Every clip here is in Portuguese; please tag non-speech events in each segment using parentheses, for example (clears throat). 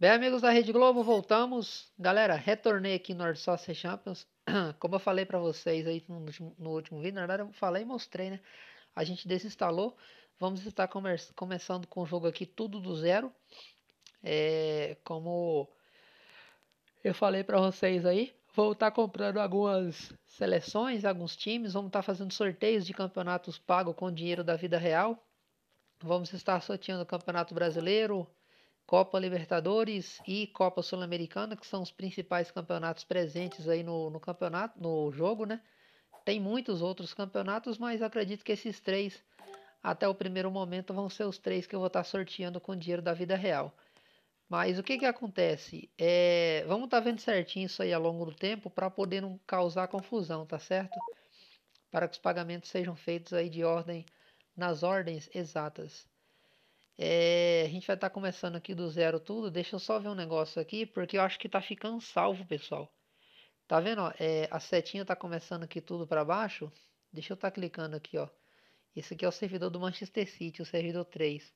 Bem, amigos da Rede Globo, voltamos. Galera, retornei aqui no Artsócia Champions. (clears throat) Como eu falei para vocês aí no último, no último, vídeo, na verdade eu falei e mostrei, né? A gente desinstalou. Vamos estar começando com o jogo aqui tudo do zero. É, como eu falei para vocês aí, vou estar comprando algumas seleções, alguns times. Vamos estar fazendo sorteios de campeonatos pagos com dinheiro da vida real. Vamos estar sorteando o Campeonato Brasileiro, Copa Libertadores e Copa Sul-Americana, que são os principais campeonatos presentes aí no, no campeonato, no jogo, né? Tem muitos outros campeonatos, mas acredito que esses três, até o primeiro momento, vão ser os três que eu vou estar sorteando com dinheiro da vida real. Mas o que que acontece? É, vamos estar tá vendo certinho isso aí ao longo do tempo para poder não causar confusão, tá certo? Para que os pagamentos sejam feitos aí de ordem nas ordens exatas. É, a gente vai estar tá começando aqui do zero tudo. Deixa eu só ver um negócio aqui, porque eu acho que está ficando salvo, pessoal. Tá vendo? Ó, é, a setinha está começando aqui tudo para baixo. Deixa eu estar tá clicando aqui, ó. Esse aqui é o servidor do Manchester City, o servidor 3.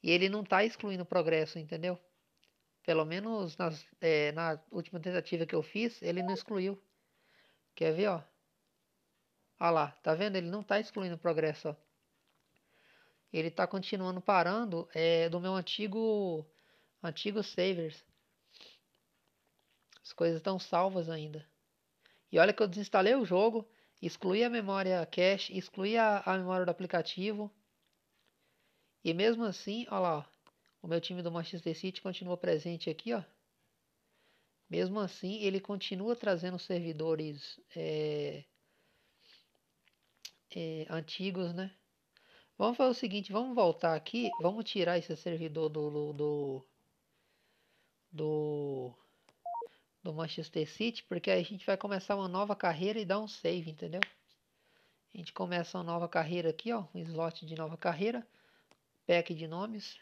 E ele não está excluindo o progresso, entendeu? Pelo menos nas, é, na última tentativa que eu fiz, ele não excluiu. Quer ver, ó? Olha lá, tá vendo? Ele não está excluindo o progresso, ó ele está continuando parando é, do meu antigo antigo savers. As coisas estão salvas ainda. E olha que eu desinstalei o jogo, excluí a memória cache, excluí a, a memória do aplicativo. E mesmo assim, olha lá, o meu time do Manchester City continua presente aqui, ó. Mesmo assim, ele continua trazendo servidores é, é, antigos, né? Vamos fazer o seguinte, vamos voltar aqui, vamos tirar esse servidor do do do, do, do Manchester City, porque aí a gente vai começar uma nova carreira e dar um save, entendeu? A gente começa uma nova carreira aqui, ó, um slot de nova carreira, pack de nomes.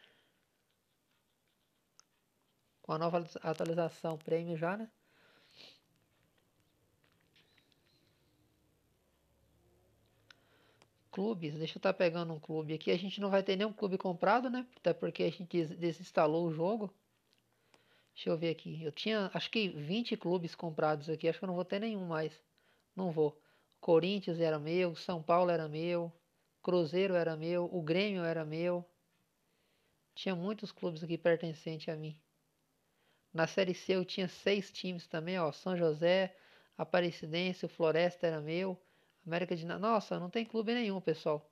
Com a nova atualização prêmio já, né? clubes, deixa eu estar tá pegando um clube aqui, a gente não vai ter nenhum clube comprado, né? Até porque a gente desinstalou o jogo. Deixa eu ver aqui. Eu tinha, acho que 20 clubes comprados aqui. Acho que eu não vou ter nenhum mais. Não vou. Corinthians era meu, São Paulo era meu, Cruzeiro era meu, o Grêmio era meu. Tinha muitos clubes aqui pertencentes a mim. Na Série C eu tinha seis times também, ó. São José, Aparecidense, o Floresta era meu, América de Nossa, não tem clube nenhum, pessoal.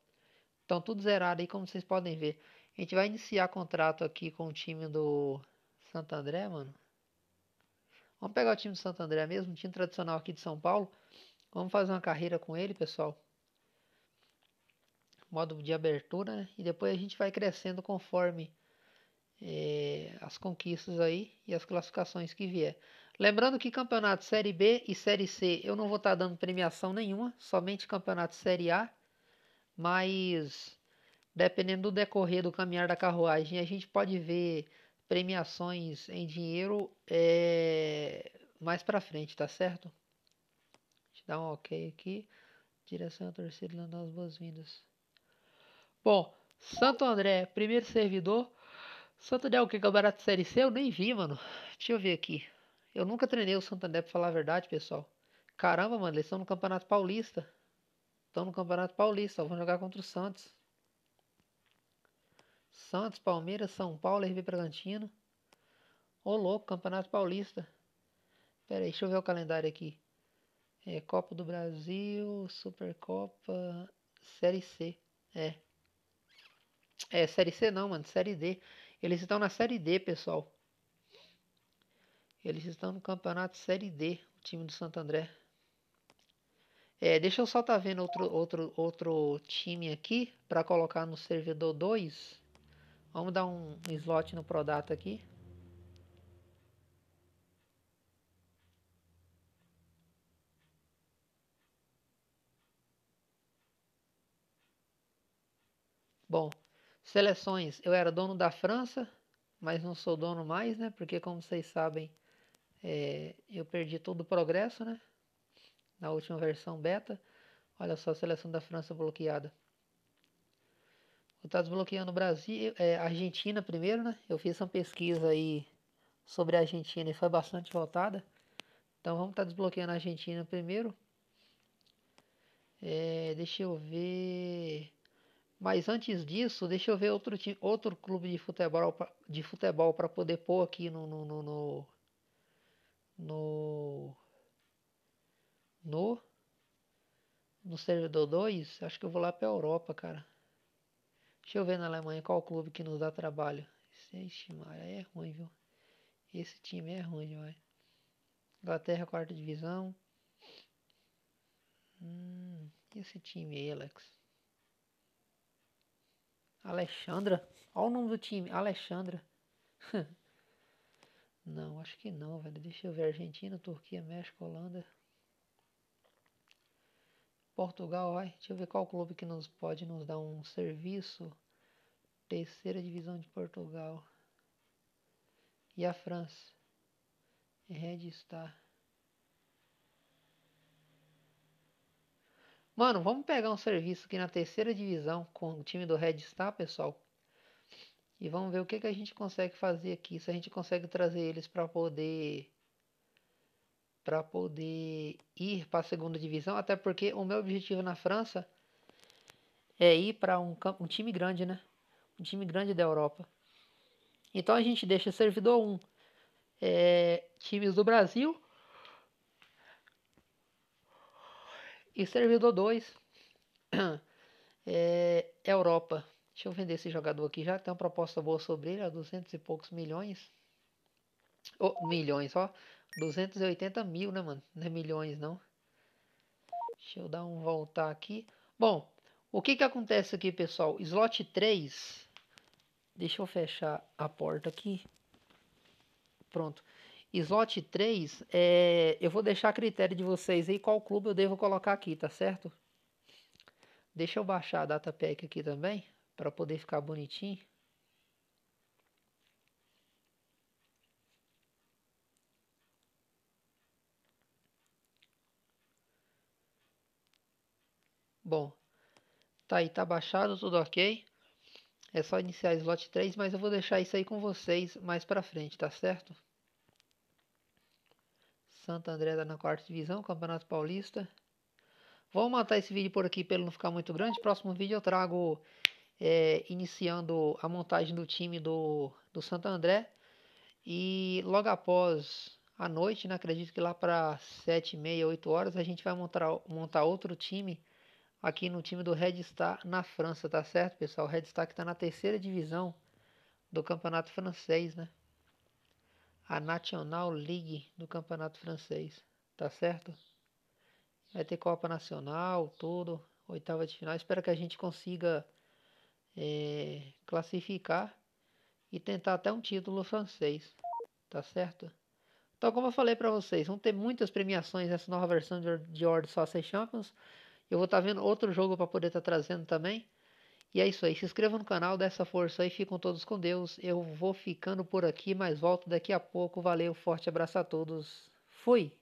Então tudo zerado aí, como vocês podem ver. A gente vai iniciar contrato aqui com o time do Santo André, mano. Vamos pegar o time do Santo André mesmo, um time tradicional aqui de São Paulo. Vamos fazer uma carreira com ele, pessoal. Modo de abertura, né? E depois a gente vai crescendo conforme é, as conquistas aí e as classificações que vier. Lembrando que campeonato Série B e Série C eu não vou estar tá dando premiação nenhuma, somente campeonato Série A, mas dependendo do decorrer do caminhar da carruagem, a gente pode ver premiações em dinheiro é, mais para frente, tá certo? Deixa eu dar um ok aqui. Direção à torcida, dando as boas-vindas. Bom, Santo André, primeiro servidor. Santo André, é o que? Campeonato Série C? Eu nem vi, mano. Deixa eu ver aqui. Eu nunca treinei o Santander, pra falar a verdade, pessoal. Caramba, mano, eles estão no Campeonato Paulista. Estão no Campeonato Paulista, vão jogar contra o Santos. Santos, Palmeiras, São Paulo, RB Bragantino. Ô louco, Campeonato Paulista. Pera aí, deixa eu ver o calendário aqui. É, Copa do Brasil, Supercopa, Série C. É. É, Série C não, mano, Série D. Eles estão na Série D, pessoal. Eles estão no campeonato Série D, o time do Santo André. É, deixa eu só estar tá vendo outro, outro, outro time aqui para colocar no servidor 2. Vamos dar um slot no Prodata aqui. Bom, seleções. Eu era dono da França, mas não sou dono mais, né? Porque como vocês sabem, é, eu perdi todo o progresso, né? Na última versão beta. Olha só a seleção da França bloqueada. vou estar desbloqueando o Brasil, é, Argentina primeiro, né? Eu fiz uma pesquisa aí sobre a Argentina e foi bastante votada. Então vamos estar tá desbloqueando a Argentina primeiro. É, deixa eu ver. Mas antes disso, deixa eu ver outro, outro clube de futebol, de futebol para poder pôr aqui no, no, no, no no no no servidor 2, acho que eu vou lá para Europa, cara. Deixa eu ver na Alemanha qual clube que nos dá trabalho. Ixi, Mara, é ruim, viu? Esse time é ruim vai Inglaterra, quarta divisão. Hum, e esse time aí, Alex? Alexandra? Olha o nome do time, Alexandra. (laughs) Não, acho que não, velho. Deixa eu ver. Argentina, Turquia, México, Holanda. Portugal, vai. Deixa eu ver qual clube que nos pode nos dar um serviço. Terceira divisão de Portugal. E a França. Red Star. Mano, vamos pegar um serviço aqui na terceira divisão com o time do Red Star, pessoal. E vamos ver o que, que a gente consegue fazer aqui, se a gente consegue trazer eles para poder para poder ir para a segunda divisão, até porque o meu objetivo na França é ir para um, um, time grande, né? Um time grande da Europa. Então a gente deixa servidor 1, um, é, times do Brasil e servidor 2, (clears throat) é, Europa. Deixa eu vender esse jogador aqui já, tem uma proposta boa sobre ele, a 200 e poucos milhões. Oh, milhões, ó. 280 mil, né, mano? Não é milhões, não. Deixa eu dar um voltar aqui. Bom, o que que acontece aqui, pessoal? Slot 3. Deixa eu fechar a porta aqui. Pronto. Slot 3, é, eu vou deixar a critério de vocês aí qual clube eu devo colocar aqui, tá certo? Deixa eu baixar a data pack aqui também para poder ficar bonitinho. Bom, tá aí, tá baixado, tudo ok. É só iniciar slot 3, mas eu vou deixar isso aí com vocês mais pra frente, tá certo? Santo André tá na quarta divisão, Campeonato Paulista. Vou matar esse vídeo por aqui pelo não ficar muito grande. Próximo vídeo eu trago é, iniciando a montagem do time do, do Santo André. E logo após a noite, né, acredito que lá para 7, meia, 8 horas, a gente vai montar, montar outro time aqui no time do Red Star na França, tá certo, pessoal? O Red Star que está na terceira divisão do campeonato francês, né? A National League do campeonato francês, tá certo? Vai ter Copa Nacional, tudo, oitava de final. Espero que a gente consiga é, classificar e tentar até um título francês, tá certo? Então, como eu falei para vocês, vão ter muitas premiações nessa nova versão de World Soccer Champions. Eu vou estar tá vendo outro jogo para poder estar tá trazendo também. E é isso aí. Se inscreva no canal, dê essa força aí. Ficam todos com Deus. Eu vou ficando por aqui, mas volto daqui a pouco. Valeu, forte abraço a todos. Fui!